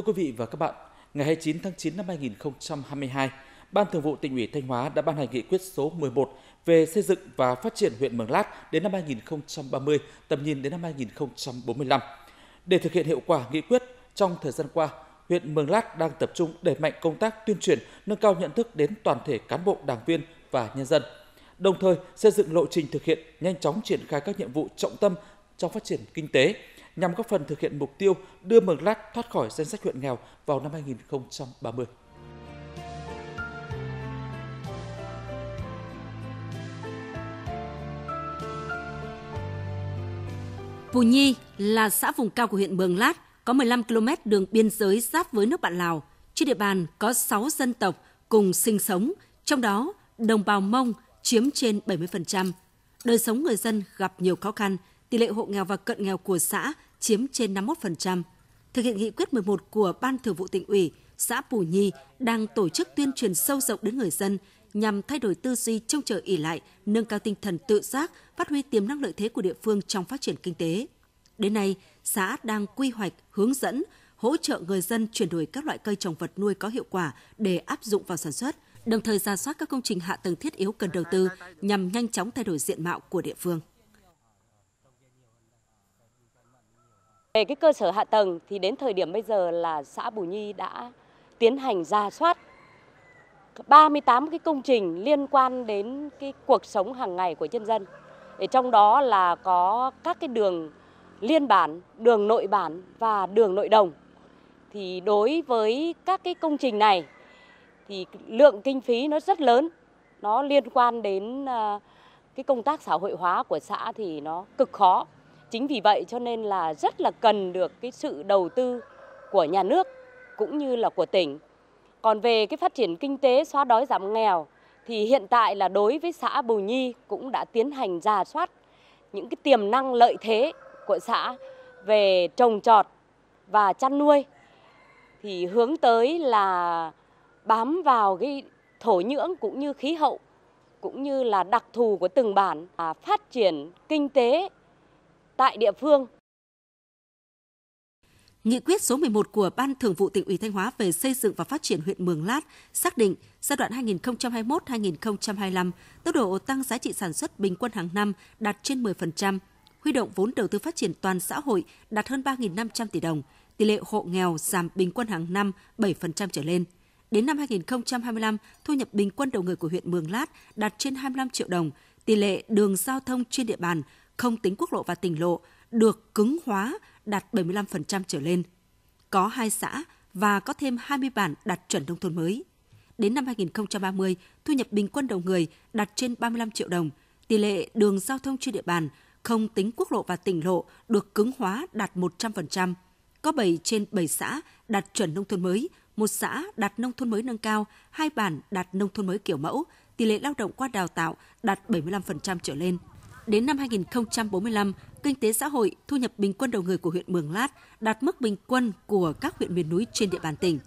Thưa quý vị và các bạn, ngày 29 tháng 9 năm 2022, Ban Thường vụ tỉnh ủy Thanh Hóa đã ban hành nghị quyết số 11 về xây dựng và phát triển huyện Mường Lát đến năm 2030, tầm nhìn đến năm 2045. Để thực hiện hiệu quả nghị quyết, trong thời gian qua, huyện Mường Lát đang tập trung đẩy mạnh công tác tuyên truyền, nâng cao nhận thức đến toàn thể cán bộ, đảng viên và nhân dân. Đồng thời, xây dựng lộ trình thực hiện nhanh chóng triển khai các nhiệm vụ trọng tâm trong phát triển kinh tế, nhằm góp phần thực hiện mục tiêu đưa Mường Lát thoát khỏi danh sách huyện nghèo vào năm 2030. Pù Nhi là xã vùng cao của huyện Mường Lát, có 15 km đường biên giới giáp với nước bạn Lào. Trên địa bàn có 6 dân tộc cùng sinh sống, trong đó đồng bào Mông chiếm trên 70%. Đời sống người dân gặp nhiều khó khăn tỷ lệ hộ nghèo và cận nghèo của xã chiếm trên 51%. Thực hiện nghị quyết 11 của Ban Thường vụ tỉnh ủy, xã Pù Nhi đang tổ chức tuyên truyền sâu rộng đến người dân nhằm thay đổi tư duy trông chờ ỉ lại, nâng cao tinh thần tự giác, phát huy tiềm năng lợi thế của địa phương trong phát triển kinh tế. Đến nay, xã đang quy hoạch, hướng dẫn, hỗ trợ người dân chuyển đổi các loại cây trồng vật nuôi có hiệu quả để áp dụng vào sản xuất, đồng thời ra soát các công trình hạ tầng thiết yếu cần đầu tư nhằm nhanh chóng thay đổi diện mạo của địa phương. Về cái cơ sở hạ tầng thì đến thời điểm bây giờ là xã Bù Nhi đã tiến hành ra soát 38 cái công trình liên quan đến cái cuộc sống hàng ngày của nhân dân. Ở trong đó là có các cái đường liên bản, đường nội bản và đường nội đồng. Thì đối với các cái công trình này thì lượng kinh phí nó rất lớn. Nó liên quan đến à, cái công tác xã hội hóa của xã thì nó cực khó chính vì vậy cho nên là rất là cần được cái sự đầu tư của nhà nước cũng như là của tỉnh còn về cái phát triển kinh tế xóa đói giảm nghèo thì hiện tại là đối với xã Bù Nhi cũng đã tiến hành giả soát những cái tiềm năng lợi thế của xã về trồng trọt và chăn nuôi thì hướng tới là bám vào cái thổ nhưỡng cũng như khí hậu cũng như là đặc thù của từng bản à, phát triển kinh tế tại địa phương. Nghị quyết số 11 của Ban Thường vụ tỉnh ủy Thanh Hóa về xây dựng và phát triển huyện Mường Lát xác định giai đoạn 2021-2025, tốc độ tăng giá trị sản xuất bình quân hàng năm đạt trên 10%, huy động vốn đầu tư phát triển toàn xã hội đạt hơn 3.500 tỷ đồng, tỷ lệ hộ nghèo giảm bình quân hàng năm 7% trở lên. Đến năm 2025, thu nhập bình quân đầu người của huyện Mường Lát đạt trên 25 triệu đồng, tỷ lệ đường giao thông trên địa bàn không tính quốc lộ và tỉnh lộ được cứng hóa đạt 75% trở lên. Có 2 xã và có thêm 20 bản đạt chuẩn nông thôn mới. Đến năm 2030, thu nhập bình quân đầu người đạt trên 35 triệu đồng, tỷ lệ đường giao thông trên địa bàn không tính quốc lộ và tỉnh lộ được cứng hóa đạt 100%. Có 7 trên 7 xã đạt chuẩn nông thôn mới, một xã đạt nông thôn mới nâng cao, hai bản đạt nông thôn mới kiểu mẫu, tỷ lệ lao động qua đào tạo đạt 75% trở lên – Đến năm 2045, kinh tế xã hội, thu nhập bình quân đầu người của huyện Mường Lát đạt mức bình quân của các huyện miền núi trên địa bàn tỉnh.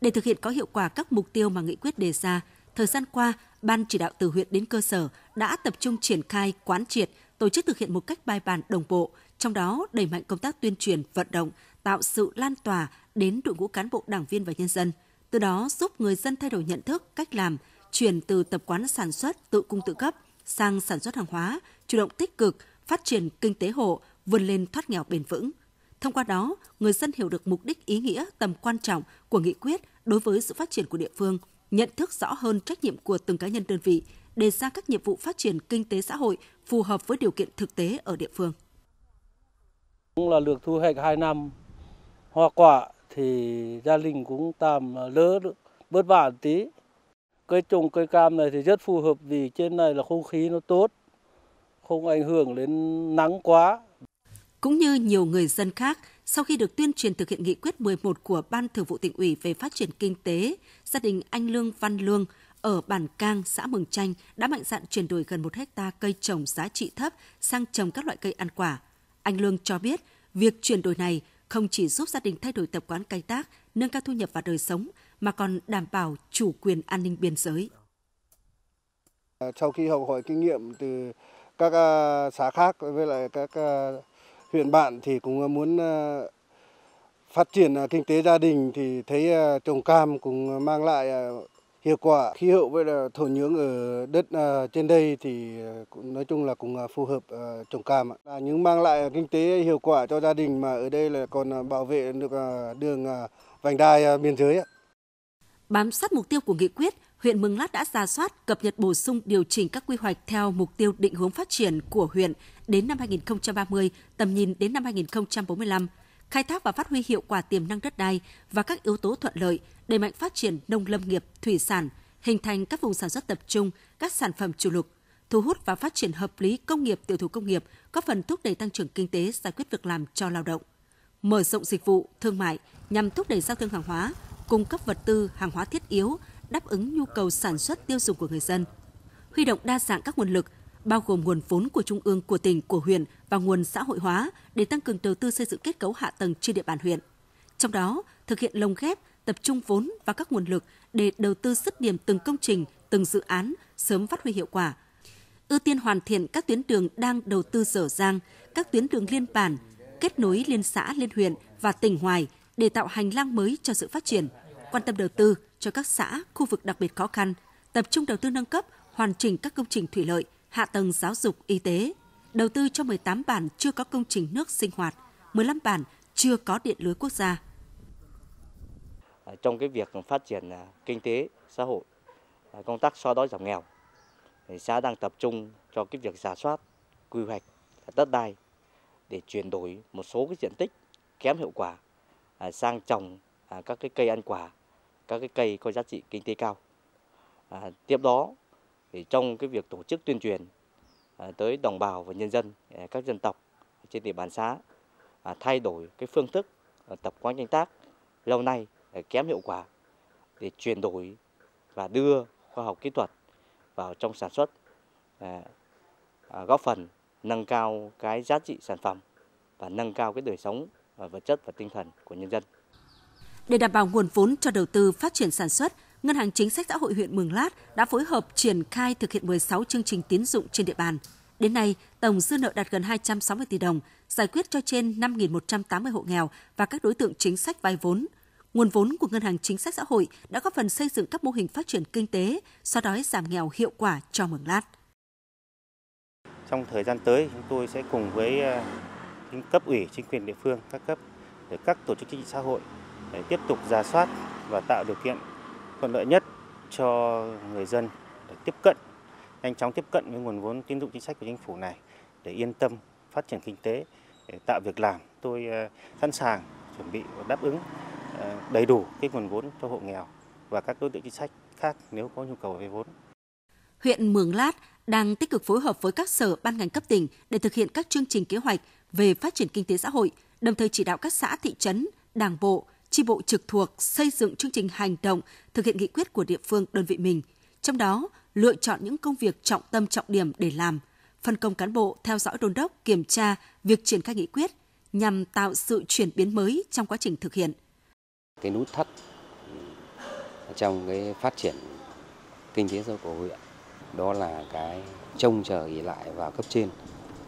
Để thực hiện có hiệu quả các mục tiêu mà nghị quyết đề ra, thời gian qua, Ban chỉ đạo từ huyện đến cơ sở đã tập trung triển khai, quán triệt, tổ chức thực hiện một cách bài bản đồng bộ, trong đó đẩy mạnh công tác tuyên truyền, vận động, tạo sự lan tỏa đến đội ngũ cán bộ đảng viên và nhân dân, từ đó giúp người dân thay đổi nhận thức, cách làm, chuyển từ tập quán sản xuất tự cung tự cấp sang sản xuất hàng hóa, chủ động tích cực phát triển kinh tế hộ, vươn lên thoát nghèo bền vững. Thông qua đó, người dân hiểu được mục đích ý nghĩa tầm quan trọng của nghị quyết đối với sự phát triển của địa phương, nhận thức rõ hơn trách nhiệm của từng cá nhân đơn vị, đề ra các nhiệm vụ phát triển kinh tế xã hội phù hợp với điều kiện thực tế ở địa phương. Cũng là được thu hoạch 2 năm hoa quả thì gia đình cũng tạm lỡ bớt vả tí Cây trồng cây cam này thì rất phù hợp vì trên này là không khí nó tốt, không ảnh hưởng đến nắng quá. Cũng như nhiều người dân khác, sau khi được tuyên truyền thực hiện nghị quyết 11 của Ban Thường vụ tỉnh ủy về phát triển kinh tế, gia đình anh Lương Văn Lương ở Bản Cang, xã Mường Chanh đã mạnh dạn chuyển đổi gần một hecta cây trồng giá trị thấp sang trồng các loại cây ăn quả. Anh Lương cho biết, việc chuyển đổi này không chỉ giúp gia đình thay đổi tập quán canh tác nâng cao thu nhập và đời sống mà còn đảm bảo chủ quyền an ninh biên giới. À, sau khi học hỏi kinh nghiệm từ các à, xã khác với lại các à, huyện bạn thì cũng muốn phát triển kinh tế gia đình thì thấy trồng cam cũng mang lại hiệu quả khí hậu với là thổ nhưỡng ở đất trên đây thì cũng nói chung là cũng phù hợp trồng cam là những mang lại kinh tế hiệu quả cho gia đình mà ở đây là còn bảo vệ được đường vành đai à, biên giới. Bám sát mục tiêu của nghị quyết, huyện Mường Lát đã ra soát, cập nhật bổ sung điều chỉnh các quy hoạch theo mục tiêu định hướng phát triển của huyện đến năm 2030, tầm nhìn đến năm 2045, khai thác và phát huy hiệu quả tiềm năng đất đai và các yếu tố thuận lợi, đẩy mạnh phát triển nông lâm nghiệp, thủy sản, hình thành các vùng sản xuất tập trung, các sản phẩm chủ lực, thu hút và phát triển hợp lý công nghiệp tiểu thủ công nghiệp, góp phần thúc đẩy tăng trưởng kinh tế, giải quyết việc làm cho lao động mở rộng dịch vụ, thương mại nhằm thúc đẩy giao thương hàng hóa, cung cấp vật tư, hàng hóa thiết yếu, đáp ứng nhu cầu sản xuất tiêu dùng của người dân. Huy động đa dạng các nguồn lực, bao gồm nguồn vốn của trung ương, của tỉnh, của huyện và nguồn xã hội hóa để tăng cường đầu tư xây dựng kết cấu hạ tầng trên địa bàn huyện. Trong đó, thực hiện lồng ghép, tập trung vốn và các nguồn lực để đầu tư dứt điểm từng công trình, từng dự án sớm phát huy hiệu quả. Ưu tiên hoàn thiện các tuyến đường đang đầu tư dở dang, các tuyến đường liên bản, kết nối liên xã, liên huyện và tỉnh ngoài để tạo hành lang mới cho sự phát triển, quan tâm đầu tư cho các xã, khu vực đặc biệt khó khăn, tập trung đầu tư nâng cấp, hoàn chỉnh các công trình thủy lợi, hạ tầng giáo dục, y tế, đầu tư cho 18 bản chưa có công trình nước sinh hoạt, 15 bản chưa có điện lưới quốc gia. À, trong cái việc phát triển à, kinh tế, xã hội, à, công tác xóa đói giảm nghèo, xã đang tập trung cho cái việc giả soát, quy hoạch đất đai để chuyển đổi một số cái diện tích kém hiệu quả à, sang trồng à, các cái cây ăn quả, các cái cây có giá trị kinh tế cao. À, tiếp đó thì trong cái việc tổ chức tuyên truyền à, tới đồng bào và nhân dân à, các dân tộc trên địa bàn xã à, thay đổi cái phương thức à, tập quán canh tác lâu nay à, kém hiệu quả để chuyển đổi và đưa khoa học kỹ thuật vào trong sản xuất à, à, góp phần nâng cao cái giá trị sản phẩm và nâng cao cái đời sống ờ, vật chất và tinh thần của nhân dân. Để đảm bảo nguồn vốn cho đầu tư phát triển sản xuất, Ngân hàng Chính sách Xã hội huyện Mường Lát đã phối hợp triển khai thực hiện 16 chương trình tín dụng trên địa bàn. Đến nay, tổng dư nợ đạt gần 260 tỷ đồng, giải quyết cho trên 5.180 hộ nghèo và các đối tượng chính sách vay vốn. Nguồn vốn của Ngân hàng Chính sách Xã hội đã góp phần xây dựng các mô hình phát triển kinh tế, xóa đói giảm nghèo hiệu quả cho Mường Lát trong thời gian tới chúng tôi sẽ cùng với ờ, những cấp ủy chính quyền địa phương các cấp để các tổ chức chính trị xã hội để tiếp tục giả soát và tạo điều kiện thuận lợi nhất cho người dân để tiếp cận nhanh chóng tiếp cận với nguồn vốn tín dụng chính sách của chính phủ này để yên tâm phát triển kinh tế để tạo việc làm tôi ờ, sẵn sàng chuẩn bị và đáp ứng ờ, đầy đủ cái nguồn vốn cho hộ nghèo và các đối tượng chính sách khác nếu có nhu cầu về vốn huyện Mường Lát đang tích cực phối hợp với các sở ban ngành cấp tỉnh để thực hiện các chương trình kế hoạch về phát triển kinh tế xã hội, đồng thời chỉ đạo các xã thị trấn, đảng bộ, chi bộ trực thuộc xây dựng chương trình hành động thực hiện nghị quyết của địa phương đơn vị mình, trong đó lựa chọn những công việc trọng tâm trọng điểm để làm, phân công cán bộ theo dõi đôn đốc kiểm tra việc triển khai nghị quyết nhằm tạo sự chuyển biến mới trong quá trình thực hiện. Cái nút thắt trong cái phát triển kinh tế xã hội của huyện đó là cái trông chờ ý lại vào cấp trên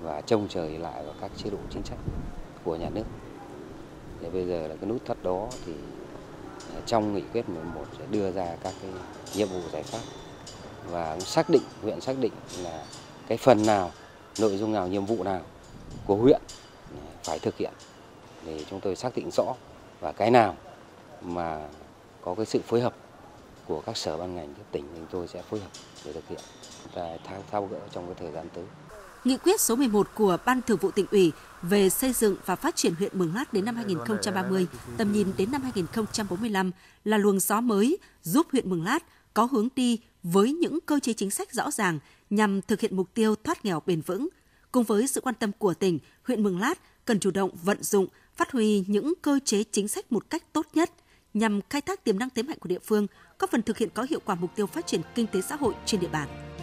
và trông chờ ý lại vào các chế độ chính sách của nhà nước. Thì bây giờ là cái nút thắt đó thì à, trong nghị quyết 11 sẽ đưa ra các cái nhiệm vụ giải pháp và xác định huyện xác định là cái phần nào nội dung nào nhiệm vụ nào của huyện à, phải thực hiện để chúng tôi xác định rõ và cái nào mà có cái sự phối hợp của các sở ban ngành các tỉnh chúng tôi sẽ phối hợp để thực hiện và thao thao gỡ trong cái thời gian tới. Nghị quyết số 11 của Ban Thường vụ tỉnh ủy về xây dựng và phát triển huyện Mường Lát đến năm 2030, tầm nhìn đến năm 2045 là luồng gió mới giúp huyện Mường Lát có hướng đi với những cơ chế chính sách rõ ràng nhằm thực hiện mục tiêu thoát nghèo bền vững. Cùng với sự quan tâm của tỉnh, huyện Mường Lát cần chủ động vận dụng, phát huy những cơ chế chính sách một cách tốt nhất – nhằm khai thác tiềm năng thế mạnh của địa phương, góp phần thực hiện có hiệu quả mục tiêu phát triển kinh tế xã hội trên địa bàn.